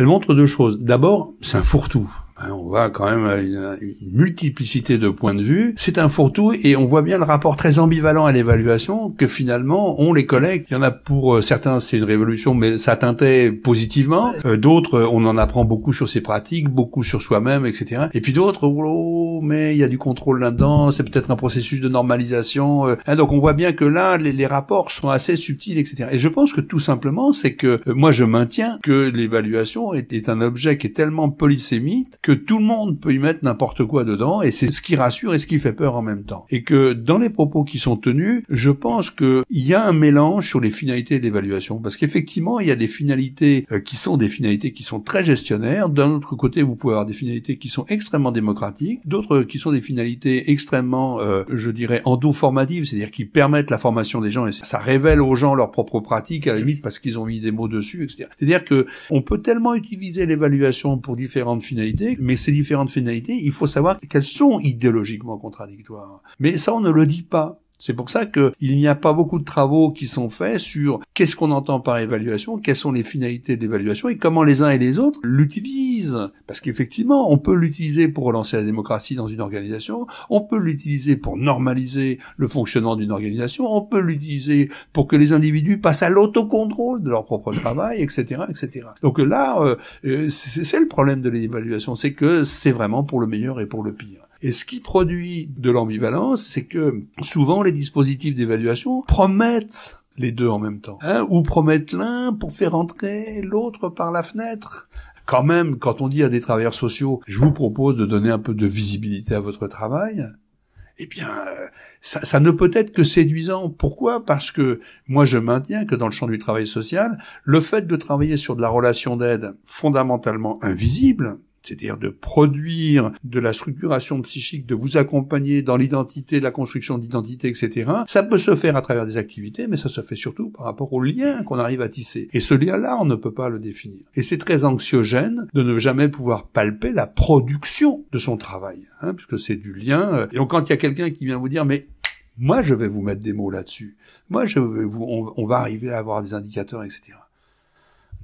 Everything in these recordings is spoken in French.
elle montre deux choses. D'abord, c'est un fourre-tout. Hein, on voit quand même euh, une, multiplicité de points de vue. C'est un fourre-tout et on voit bien le rapport très ambivalent à l'évaluation que finalement ont les collègues. Il y en a pour euh, certains c'est une révolution mais ça teintait positivement. Euh, d'autres on en apprend beaucoup sur ses pratiques, beaucoup sur soi-même, etc. Et puis d'autres oh, oh, mais il y a du contrôle là-dedans, c'est peut-être un processus de normalisation. Hein, donc on voit bien que là les, rapports sont assez subtils, etc. Et je pense que tout simplement c'est que moi je maintiens que l'évaluation est, est un objet qui est tellement polysémite que que tout le monde peut y mettre n'importe quoi dedans, et c'est ce qui rassure et ce qui fait peur en même temps. Et que dans les propos qui sont tenus, je pense qu'il y a un mélange sur les finalités de l'évaluation, parce qu'effectivement, il y a des finalités euh, qui sont des finalités qui sont très gestionnaires. D'un autre côté, vous pouvez avoir des finalités qui sont extrêmement démocratiques, d'autres qui sont des finalités extrêmement, euh, je dirais, endo-formatives, c'est-à-dire qui permettent la formation des gens et ça révèle aux gens leurs propres pratiques, à la limite parce qu'ils ont mis des mots dessus, etc. C'est-à-dire que on peut tellement utiliser l'évaluation pour différentes finalités mais ces différentes finalités, il faut savoir qu'elles sont idéologiquement contradictoires. Mais ça, on ne le dit pas. C'est pour ça qu'il n'y a pas beaucoup de travaux qui sont faits sur qu'est-ce qu'on entend par évaluation, quelles sont les finalités d'évaluation et comment les uns et les autres l'utilisent. Parce qu'effectivement, on peut l'utiliser pour relancer la démocratie dans une organisation, on peut l'utiliser pour normaliser le fonctionnement d'une organisation, on peut l'utiliser pour que les individus passent à l'autocontrôle de leur propre travail, etc., etc. Donc là, euh, euh, c'est le problème de l'évaluation, c'est que c'est vraiment pour le meilleur et pour le pire. Et ce qui produit de l'ambivalence, c'est que souvent les dispositifs d'évaluation promettent les deux en même temps, hein, ou promettent l'un pour faire entrer l'autre par la fenêtre quand même, quand on dit à des travailleurs sociaux, je vous propose de donner un peu de visibilité à votre travail, eh bien, euh, ça, ça ne peut être que séduisant. Pourquoi Parce que moi, je maintiens que dans le champ du travail social, le fait de travailler sur de la relation d'aide fondamentalement invisible, c'est-à-dire de produire de la structuration psychique, de vous accompagner dans l'identité, la construction d'identité, etc. Ça peut se faire à travers des activités, mais ça se fait surtout par rapport au lien qu'on arrive à tisser. Et ce lien-là, on ne peut pas le définir. Et c'est très anxiogène de ne jamais pouvoir palper la production de son travail, hein, puisque c'est du lien. Euh, et donc quand il y a quelqu'un qui vient vous dire, mais moi je vais vous mettre des mots là-dessus, moi je vais vous, on va arriver à avoir des indicateurs, etc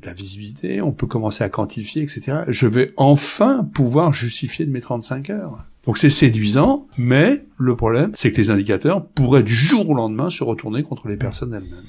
la visibilité, on peut commencer à quantifier, etc. Je vais enfin pouvoir justifier de mes 35 heures. Donc c'est séduisant, mais le problème, c'est que les indicateurs pourraient du jour au lendemain se retourner contre les personnes elles-mêmes.